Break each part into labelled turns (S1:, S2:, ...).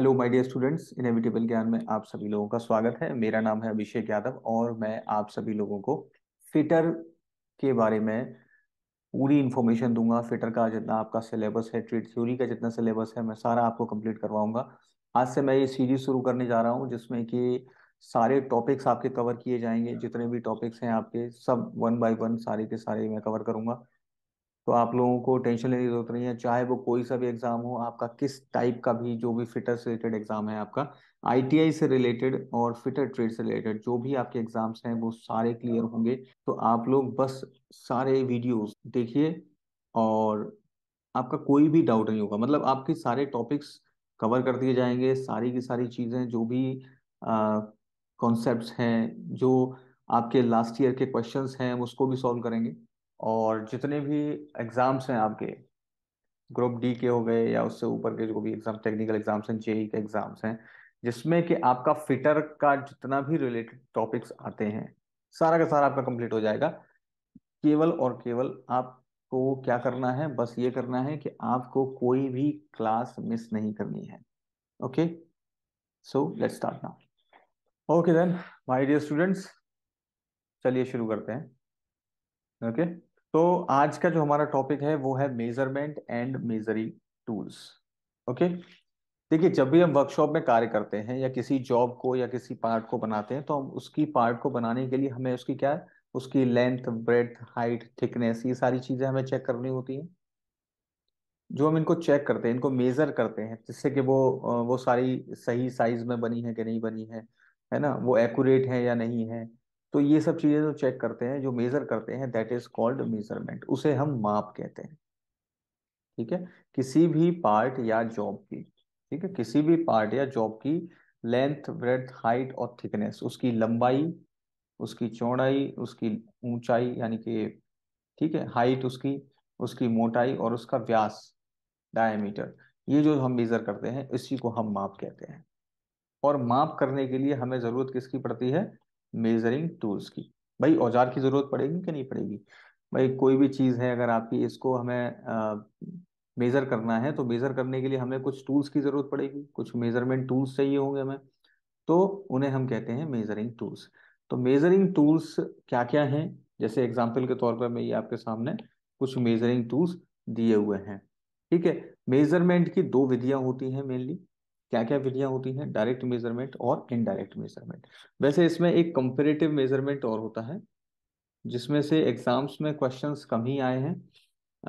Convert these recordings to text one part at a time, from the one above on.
S1: Hello my dear students inevitable Gyan में आप सभी लोगों का स्वागत है मेरा नाम है अभिषेक यादव और मैं आप सभी लोगों को फिटर के बारे में पूरी इन्फॉर्मेशन दूंगा फिटर का जितना आपका सिलेबस है ट्रेड थ्योरी का जितना सिलेबस है मैं सारा आपको कंप्लीट करवाऊंगा आज से मैं ये सीरीज शुरू करने जा रहा हूँ जिसमें कि सारे टॉपिक्स आपके कवर किए जाएंगे जितने भी टॉपिक्स हैं आपके सब वन बाई वन सारे के सारे मैं कवर करूंगा तो आप लोगों को टेंशन लेने की जरूरत नहीं है चाहे वो कोई सा भी एग्जाम हो आपका किस टाइप का भी जो भी फिटर से रिलेटेड एग्जाम है आपका आईटीआई से रिलेटेड और फिटर ट्रेड से रिलेटेड जो भी आपके एग्जाम्स हैं वो सारे क्लियर होंगे तो आप लोग बस सारे वीडियोस देखिए और आपका कोई भी डाउट नहीं होगा मतलब आपके सारे टॉपिक्स कवर कर दिए जाएंगे सारी की सारी चीज़ें जो भी कॉन्सेप्ट हैं जो आपके लास्ट ईयर के क्वेश्चंस हैं उसको भी सॉल्व करेंगे और जितने भी एग्ज़ाम्स हैं आपके ग्रुप डी के हो गए या उससे ऊपर के जो भी एग्ज़ाम टेक्निकल एग्ज़ाम्स हैं जेई e के एग्ज़ाम्स हैं जिसमें कि आपका फिटर का जितना भी रिलेटेड टॉपिक्स आते हैं सारा का सारा आपका कंप्लीट हो जाएगा केवल और केवल आपको क्या करना है बस ये करना है कि आपको कोई भी क्लास मिस नहीं करनी है okay so let start now okay then my dear students चलिए शुरू करते हैं ओके okay? तो आज का जो हमारा टॉपिक है वो है measurement and measuring tools okay देखिए जब भी हम वर्कशॉप में कार्य करते हैं या किसी जॉब को या किसी पार्ट को बनाते हैं तो हम उसकी पार्ट को बनाने के लिए हमें उसकी क्या है उसकी लेंथ ब्रेथ हाइट थिकनेस ये सारी चीज़ें हमें चेक करनी होती हैं जो हम इनको चेक करते हैं इनको मेज़र करते हैं जिससे कि वो वो सारी सही साइज में बनी है कि नहीं बनी है है ना वो एक्यूरेट है या नहीं है तो ये सब चीजें जो तो चेक करते हैं जो मेजर करते हैं दैट इज कॉल्ड मेजरमेंट उसे हम माप कहते हैं ठीक है किसी भी पार्ट या जॉब की ठीक है किसी भी पार्ट या जॉब की लेंथ ब्रेथ हाइट और थिकनेस उसकी लंबाई उसकी चौड़ाई उसकी ऊंचाई यानी कि ठीक है हाइट उसकी उसकी मोटाई और उसका व्यास डायमीटर ये जो हम मेजर करते हैं इसी को हम माप कहते हैं और माप करने के लिए हमें जरूरत किसकी पड़ती है मेजरिंग टूल्स की भाई औजार की जरूरत पड़ेगी कि नहीं पड़ेगी भाई कोई भी चीज है अगर आपकी इसको हमें मेजर करना है तो मेजर करने के लिए हमें कुछ टूल्स की जरूरत पड़ेगी कुछ मेजरमेंट टूल्स चाहिए होंगे हमें तो उन्हें हम कहते हैं मेजरिंग टूल्स तो मेजरिंग टूल्स क्या क्या हैं जैसे एग्जाम्पल के तौर पर मैं ये आपके सामने कुछ मेजरिंग टूल्स दिए हुए हैं ठीक है मेजरमेंट की दो विधियां होती हैं मेनली क्या क्या विधियां होती हैं डायरेक्ट मेजरमेंट और इनडायरेक्ट मेजरमेंट वैसे इसमें एक कंपेरेटिव मेजरमेंट और होता है जिसमें से एग्जाम्स में क्वेश्चंस कम ही आए हैं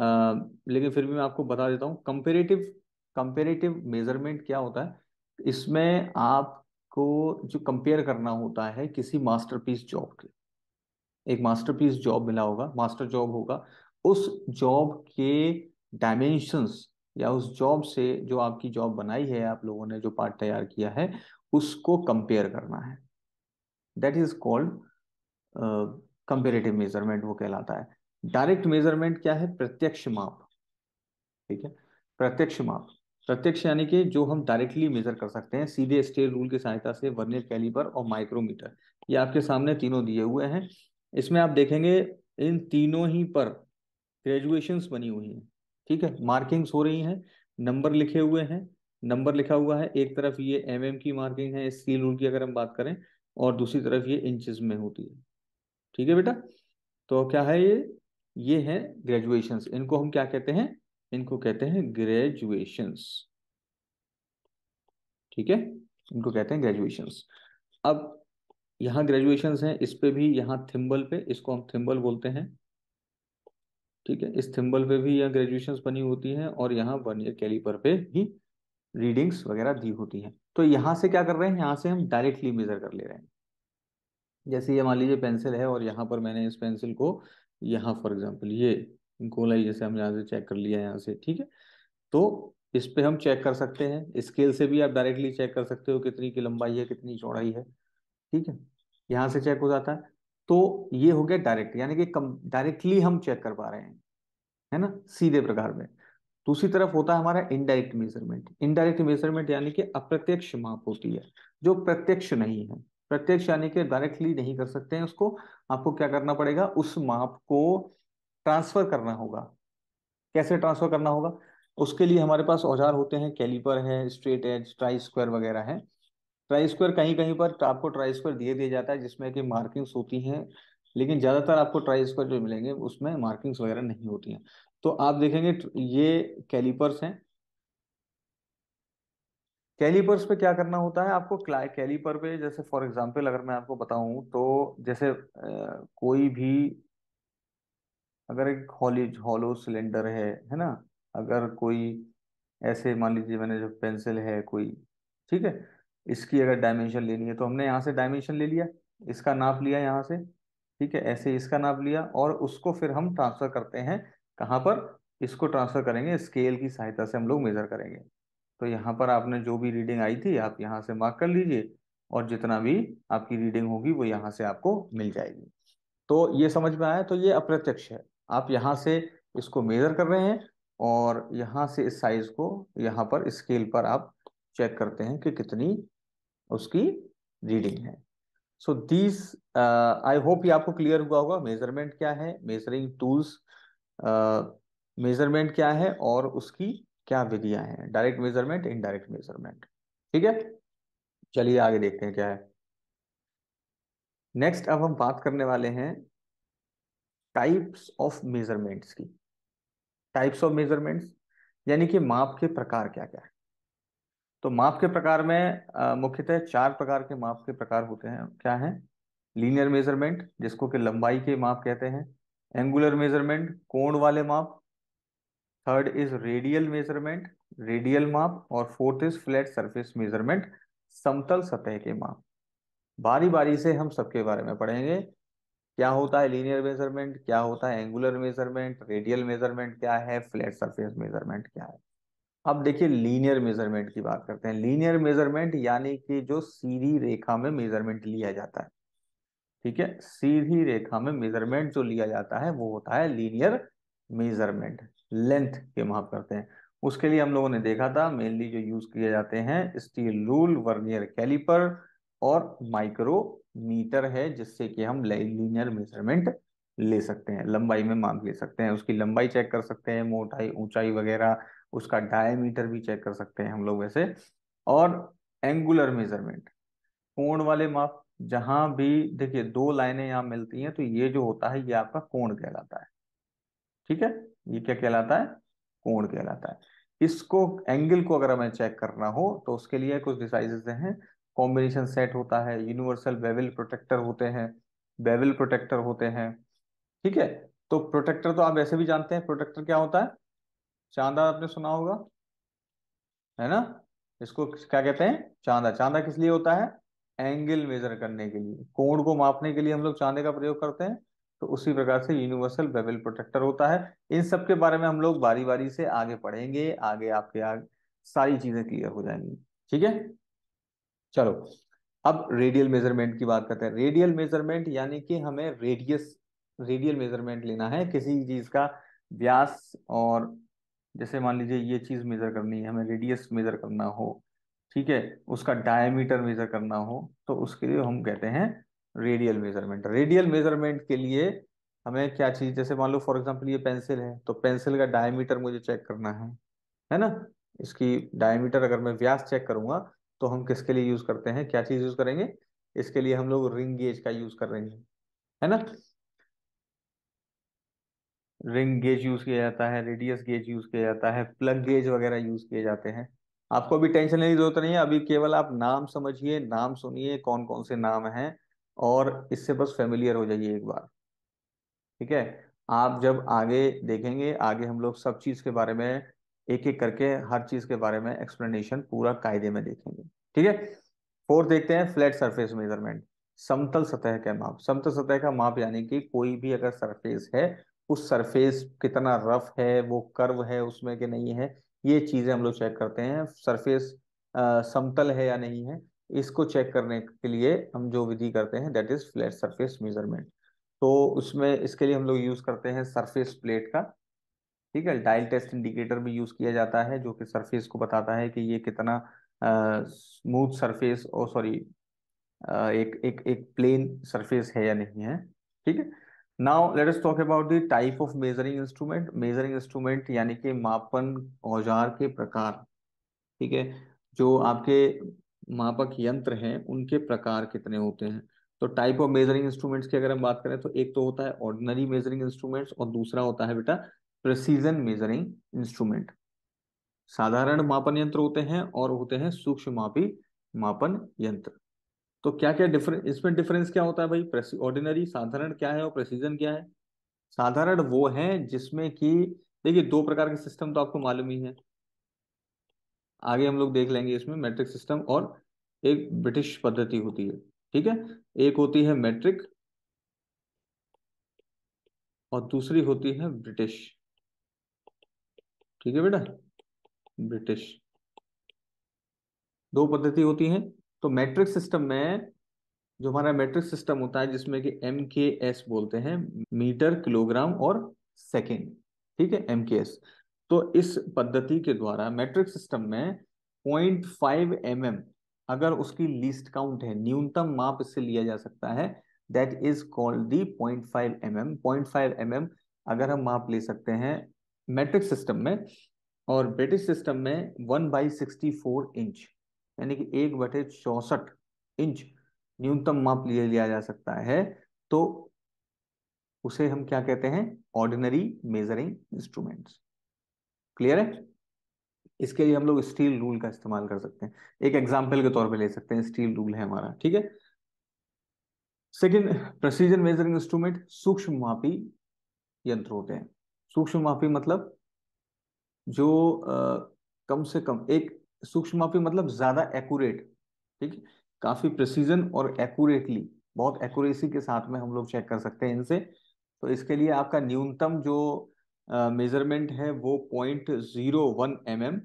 S1: आ, लेकिन फिर भी मैं आपको बता देता हूँ कंपेरेटिव कंपेरेटिव मेजरमेंट क्या होता है इसमें आपको जो कंपेयर करना होता है किसी मास्टर जॉब के एक मास्टर जॉब मिला होगा मास्टर जॉब होगा उस जॉब के डायमेंशंस या उस जॉब से जो आपकी जॉब बनाई है आप लोगों ने जो पार्ट तैयार किया है उसको कंपेयर करना है that is called comparative measurement वो कहलाता है डायरेक्ट मेजरमेंट क्या है प्रत्यक्ष माप ठीक है प्रत्यक्ष माप प्रत्यक्ष यानी कि जो हम डायरेक्टली मेजर कर सकते हैं सीधे स्टेल रूल की सहायता से वर्नियर कैलिपर और माइक्रोमीटर ये आपके सामने तीनों दिए हुए हैं इसमें आप देखेंगे इन तीनों ही पर ग्रेजुएशंस बनी हुई हैं ठीक है मार्किंग्स हो रही हैं नंबर लिखे हुए हैं नंबर लिखा हुआ है एक तरफ ये एम mm की मार्किंग है स्टील रूल की अगर हम बात करें और दूसरी तरफ ये इंचेस में होती है ठीक है बेटा तो क्या है ये ये है ग्रेजुएशन इनको हम क्या कहते हैं इनको कहते हैं ग्रेजुएशन ठीक है इनको कहते हैं ग्रेजुएशन अब यहाँ ग्रेजुएशन है इस पे भी यहाँ थिम्बल पे इसको हम थिम्बल बोलते हैं ठीक है इस थिम्बल पे भी यहाँ ग्रेजुएशन बनी होती हैं और यहाँ वन ईयर कैलीपर पे ही रीडिंग्स वगैरह दी होती हैं तो यहाँ से क्या कर रहे हैं यहाँ से हम डायरेक्टली मेजर कर ले रहे हैं जैसे ये मान लीजिए पेंसिल है और यहाँ पर मैंने इस पेंसिल को यहाँ फॉर एग्जाम्पल ये गोलाई जैसे हम यहाँ से चेक कर लिया यहाँ से ठीक है तो इस पे हम चेक कर सकते हैं स्केल से भी आप डायरेक्टली चेक कर सकते हो कितनी की लंबाई है कितनी चौड़ाई है ठीक है यहाँ से चेक हो जाता है तो ये हो गया डायरेक्ट यानी कि डायरेक्टली हम चेक कर पा रहे हैं है ना सीधे प्रकार में दूसरी तरफ होता है हमारा इनडायरेक्ट मेजरमेंट इनडायरेक्ट मेजरमेंट यानी कि अप्रत्यक्ष माप होती है जो प्रत्यक्ष नहीं है प्रत्यक्ष यानी कि डायरेक्टली नहीं कर सकते हैं उसको आपको क्या करना पड़ेगा उस माप को ट्रांसफर करना होगा कैसे ट्रांसफर करना होगा उसके लिए हमारे पास औजार होते हैं कैलिपर है स्ट्रेट एज ट्राई स्क्वायर वगैरह है ट्राई स्क्वायर कहीं कहीं पर तो आपको ट्राई स्क्वायर दिए दिया जाता है जिसमें कि मार्किंग्स होती हैं लेकिन ज़्यादातर आपको ट्राई स्क्वायर जो मिलेंगे उसमें मार्किंग्स वगैरह नहीं होती हैं तो आप देखेंगे ये कैलीपर्स हैं कैलीपर्स पे क्या करना होता है आपको कैलीपर पे जैसे फॉर एग्जांपल अगर मैं आपको बताऊं तो जैसे आ, कोई भी अगर एक हॉली हॉलो सिलेंडर है है ना अगर कोई ऐसे मान लीजिए मैंने जो पेंसिल है कोई ठीक है इसकी अगर डायमेंशन लेनी है तो हमने यहाँ से डायमेंशन ले लिया इसका नाप लिया यहाँ से ठीक है ऐसे इसका नाप लिया और उसको फिर हम ट्रांसफर करते हैं कहाँ पर इसको ट्रांसफर करेंगे स्केल की सहायता से हम लोग मेजर करेंगे तो यहाँ पर आपने जो भी रीडिंग आई थी आप यहाँ से मार्क कर लीजिए और जितना भी आपकी रीडिंग होगी वो यहाँ से आपको मिल जाएगी तो ये समझ में आया तो ये अप्रत्यक्ष है आप यहाँ से इसको मेजर कर रहे हैं और यहाँ से इस साइज को यहाँ पर स्केल पर आप चेक करते हैं कि कितनी उसकी रीडिंग है सो दीज आई होप ये आपको क्लियर हुआ होगा मेजरमेंट क्या है मेजरिंग टूल्स मेजरमेंट क्या है और उसकी क्या विधियां हैं डायरेक्ट मेजरमेंट इनडायरेक्ट मेजरमेंट ठीक है चलिए आगे देखते हैं क्या है नेक्स्ट अब हम बात करने वाले हैं टाइप्स ऑफ मेजरमेंट्स की टाइप्स ऑफ मेजरमेंट्स यानी कि माप के प्रकार क्या क्या है तो माप के प्रकार में मुख्यतः चार प्रकार के माप के प्रकार होते हैं क्या है लीनियर मेजरमेंट जिसको कि लंबाई के माप कहते हैं एंगुलर मेजरमेंट कोण वाले माप third is radial measurement radial माप और fourth is flat surface measurement समतल सतह के माप बारी बारी से हम सबके बारे में पढ़ेंगे क्या होता है लीनियर मेजरमेंट क्या होता है एंगुलर मेजरमेंट रेडियल मेजरमेंट क्या है फ्लैट सरफेस मेजरमेंट क्या है अब देखिए लीनियर मेजरमेंट की बात करते हैं लीनियर मेजरमेंट यानी कि जो सीधी रेखा में मेजरमेंट लिया जाता है ठीक है सीधी रेखा में मेजरमेंट जो लिया जाता है वो होता है लीनियर मेजरमेंट लेंथ के माप करते हैं उसके लिए हम लोगों ने देखा था मेनली जो यूज किए जाते हैं स्टील रूल वर्नियर कैलिपर और माइक्रोमीटर है जिससे कि हम लीनियर मेजरमेंट ले सकते हैं लंबाई में माप ले सकते हैं उसकी लंबाई चेक कर सकते हैं मोटाई ऊंचाई वगैरह उसका डायमीटर भी चेक कर सकते हैं हम लोग वैसे और एंगुलर मेजरमेंट कोण वाले माप जहां भी देखिए दो लाइनें यहाँ मिलती हैं तो ये जो होता है ये आपका कोण कहलाता है ठीक है ये क्या कहलाता है कोण कहलाता है इसको एंगल को अगर हमें चेक करना हो तो उसके लिए कुछ डिसाइजेस हैं कॉम्बिनेशन सेट होता है यूनिवर्सल बेवल प्रोटेक्टर होते हैं बेवल प्रोटेक्टर होते हैं ठीक है तो प्रोटेक्टर तो आप ऐसे भी जानते हैं प्रोटेक्टर क्या होता है चांदा आपने सुना होगा है ना इसको क्या कहते हैं चांदा चांदा किस लिए होता है एंगल मेजर करने के लिए कोण को मापने के लिए हम लोग चांदे का प्रयोग करते हैं तो उसी प्रकार से यूनिवर्सल बेबल प्रोटेक्टर होता है इन सब के बारे में हम लोग बारी बारी से आगे पढ़ेंगे आगे आपके आगे सारी चीजें क्लियर हो जाएंगी ठीक है चलो अब रेडियल मेजरमेंट की बात करते हैं रेडियल मेजरमेंट यानी कि हमें रेडियस रेडियल मेजरमेंट लेना है किसी चीज का व्यास और जैसे मान लीजिए ये चीज मेजर करनी है हमें रेडियस मेजर करना हो ठीक है उसका डायमीटर मेजर करना हो तो उसके लिए हम कहते हैं रेडियल मेजरमेंट रेडियल मेजरमेंट के लिए हमें क्या चीज जैसे मान लो फॉर एग्जाम्पल ये पेंसिल है तो पेंसिल का डायमीटर मुझे चेक करना है है ना इसकी डायमीटर अगर मैं व्यास चेक करूंगा तो हम किसके लिए यूज करते हैं क्या चीज यूज करेंगे इसके लिए हम लोग रिंग गेज का यूज करेंगे है ना रिंग गेज यूज किया जाता है रेडियस गेज यूज किया जाता है प्लग गेज वगैरह यूज किए जाते हैं आपको अभी टेंशन लेने की जरूरत नहीं है अभी केवल आप नाम समझिए नाम सुनिए कौन कौन से नाम हैं और इससे बस फेमिलियर हो जाइए एक बार ठीक है आप जब आगे देखेंगे आगे हम लोग सब चीज के बारे में एक एक करके हर चीज के बारे में एक्सप्लेनेशन पूरा कायदे में देखेंगे ठीक है फोर्थ देखते हैं फ्लैट सरफेस मेजरमेंट समतल सतह का माप समतल सतह का माप यानी कि कोई भी अगर सरफेस है उस सरफेस कितना रफ है वो कर्व है उसमें कि नहीं है ये चीज़ें हम लोग चेक करते हैं सरफेस समतल है या नहीं है इसको चेक करने के लिए हम जो विधि करते हैं that is flat surface measurement तो उसमें इसके लिए हम लोग यूज़ करते हैं सरफेस प्लेट का ठीक है डायल टेस्ट इंडिकेटर भी यूज़ किया जाता है जो कि सरफेस को बताता है कि ये कितना स्मूथ सरफेस और सॉरी एक एक एक प्लेन सरफेस है या नहीं है ठीक है now let us talk about the type of measuring instrument measuring instrument यानी कि मापन औजार के प्रकार ठीक है जो आपके मापक यंत्र हैं उनके प्रकार कितने होते हैं तो टाइप ऑफ मेजरिंग इंस्ट्रूमेंट्स की अगर हम बात करें तो एक तो होता है ऑर्डिनरी मेजरिंग इंस्ट्रूमेंट्स और दूसरा होता है बेटा प्रसिजन मेजरिंग इंस्ट्रूमेंट साधारण मापन यंत्र होते हैं और होते हैं सूक्ष्म मापी मापन यंत्र तो क्या क्या डिफरेंस इसमें डिफरेंस क्या होता है भाई ऑर्डिनरी साधारण क्या है और प्रेसिजन क्या है साधारण वो है जिसमें कि देखिए दो प्रकार के सिस्टम तो आपको मालूम ही है आगे हम लोग देख लेंगे इसमें मैट्रिक सिस्टम और एक ब्रिटिश पद्धति होती है ठीक है एक होती है मैट्रिक और दूसरी होती है ब्रिटिश ठीक है बेटा ब्रिटिश दो पद्धति होती हैं तो मैट्रिक सिस्टम में जो हमारा मैट्रिक सिस्टम होता है जिसमें कि एम के एस बोलते हैं मीटर किलोग्राम और सेकेंड ठीक है एम के एस तो इस पद्धति के द्वारा मैट्रिक सिस्टम में पॉइंट फाइव एम एम अगर उसकी लीस्ट काउंट है न्यूनतम माप इससे लिया जा सकता है that is called the point five M M point five M M अगर हम माप ले सकते हैं मैट्रिक सिस्टम में और ब्रिटिश सिस्टम में one by sixty four inch यानी कि एक बटे चौसठ इंच न्यूनतम माप लिए लिया जा सकता है तो उसे हम क्या कहते हैं ऑर्डिनरी मेजरिंग इंस्ट्रूमेंट्स क्लियर है इसके लिए हम लोग स्टील रूल का इस्तेमाल कर सकते हैं एक एग्जाम्पल के तौर पे ले सकते हैं स्टील रूल है हमारा ठीक है सेकेंड प्रोसीजन मेजरिंग इंस्ट्रूमेंट सूक्ष्म मापी यंत्र होते हैं सूक्ष्म मापी मतलब जो आ, कम से कम एक सूक्ष्ममापी मतलब ज्यादा एक्यूरेट ठीक काफी प्रिसीजन और एक्यूरेटली बहुत एक्यूरेसी के साथ में हम लोग चेक कर सकते हैं इनसे तो इसके लिए आपका न्यूनतम जो मेजरमेंट है वो point zero one M M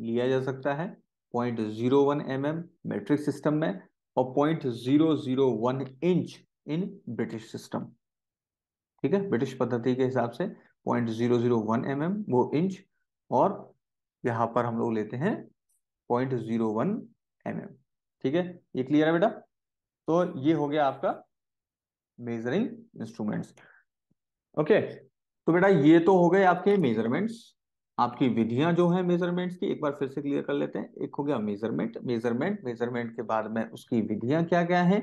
S1: लिया जा सकता है point zero one M M metric system में और point zero zero one inch in British system ठीक है ब्रिटिश पद्धति के हिसाब से point zero zero one M M वो इंच और यहाँ पर हम लोग लेते हैं point zero one M M ठीक है ये क्लियर है बेटा तो ये हो गया आपका मेजरिंग इंस्ट्रूमेंट्स ओके तो बेटा ये तो हो गए आपके मेजरमेंट्स आपकी विधियां जो है मेजरमेंट्स की एक बार फिर से क्लियर कर लेते हैं एक हो गया मेजरमेंट मेजरमेंट मेजरमेंट के बाद में उसकी विधियां क्या क्या है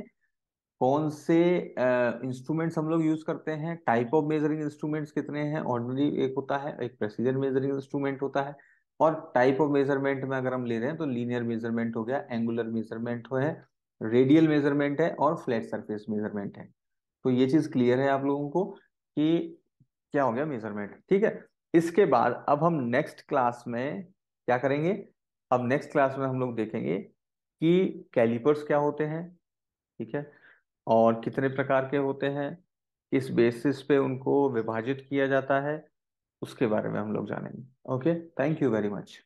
S1: कौन से इंस्ट्रूमेंट्स uh, हम लोग यूज करते हैं टाइप ऑफ मेजरिंग इंस्ट्रूमेंट्स कितने हैं ऑर्डनरी एक होता है एक प्रेसिजन मेजरिंग इंस्ट्रूमेंट होता है और टाइप ऑफ मेजरमेंट में अगर हम ले रहे हैं तो लीनियर मेजरमेंट हो गया एंगुलर मेजरमेंट हो है रेडियल मेजरमेंट है और फ्लैट सरफेस मेजरमेंट है तो ये चीज क्लियर है आप लोगों को कि क्या हो गया मेजरमेंट ठीक है इसके बाद अब हम नेक्स्ट क्लास में क्या करेंगे अब नेक्स्ट क्लास में हम लोग देखेंगे कि कैलिपर्स क्या होते हैं ठीक है और कितने प्रकार के होते हैं किस बेसिस पे उनको विभाजित किया जाता है उसके बारे में हम लोग जानेंगे okay thank you very much